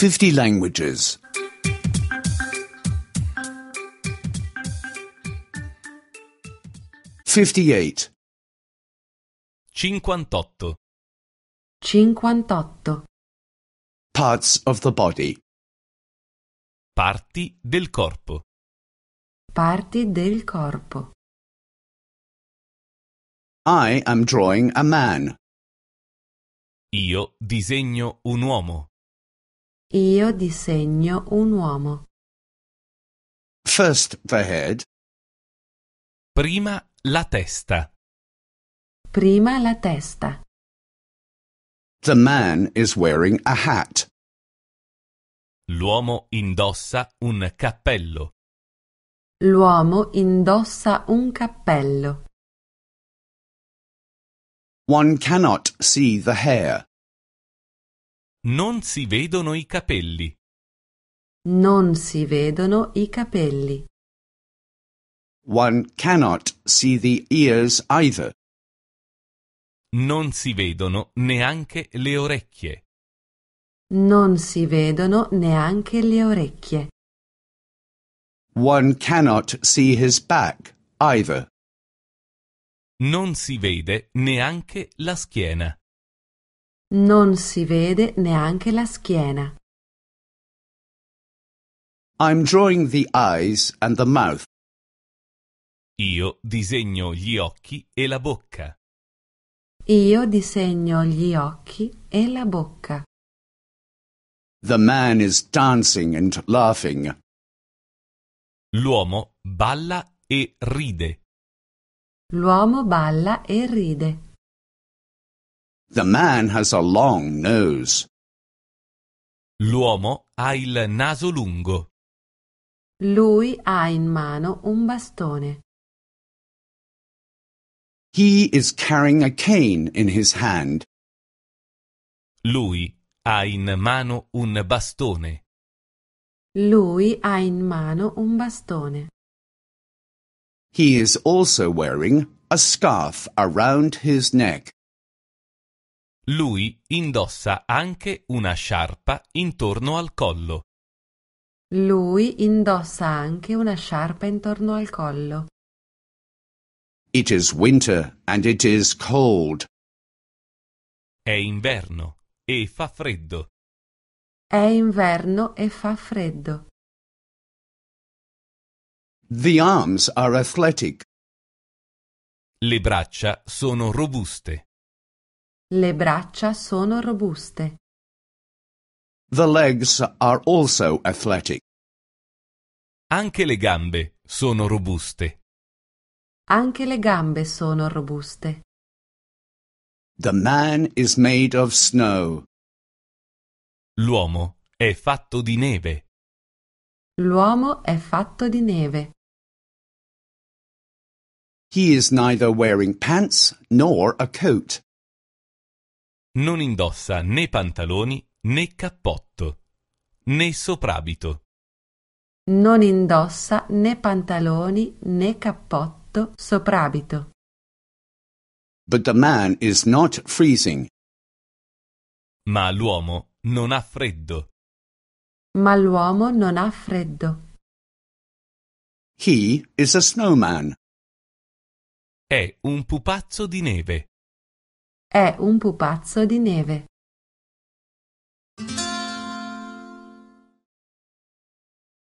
50 languages. 58 Cinquantotto. Cinquantotto. Parts of the body. Parti del corpo. Parti del corpo. I am drawing a man. Io disegno un uomo. Io disegno un uomo. First the head. Prima la testa. Prima la testa. The man is wearing a hat. L'uomo indossa un cappello. L'uomo indossa un cappello. One cannot see the hair. Non si vedono i capelli. Non si vedono i capelli. One cannot see the ears either. Non si vedono neanche le orecchie. Non si vedono neanche le orecchie. One cannot see his back either. Non si vede neanche la schiena. Non si vede neanche la schiena. I'm drawing the eyes and the mouth. Io disegno gli occhi e la bocca. Io disegno gli occhi e la bocca. The man is dancing and laughing. L'uomo balla e ride. L'uomo balla e ride. The man has a long nose. L'uomo ha il naso lungo. Lui ha in mano un bastone. He is carrying a cane in his hand. Lui ha in mano un bastone. Lui ha in mano un bastone. He is also wearing a scarf around his neck. Lui indossa anche una sciarpa intorno al collo. Lui indossa anche una sciarpa intorno al collo. It is winter and it is cold. È inverno e fa freddo. È inverno e fa freddo. The arms are athletic. Le braccia sono robuste. Le braccia sono robuste. The legs are also athletic. Anche le gambe sono robuste. Anche le gambe sono robuste. The man is made of snow. L'uomo è fatto di neve. L'uomo è fatto di neve. He is neither wearing pants nor a coat non indossa né pantaloni né cappotto né soprabito. Non indossa né pantaloni né cappotto soprabito. But the man is not freezing. Ma l'uomo non ha freddo. Ma l'uomo non ha freddo. He is a snowman. È un pupazzo di neve. È un pupazzo di neve.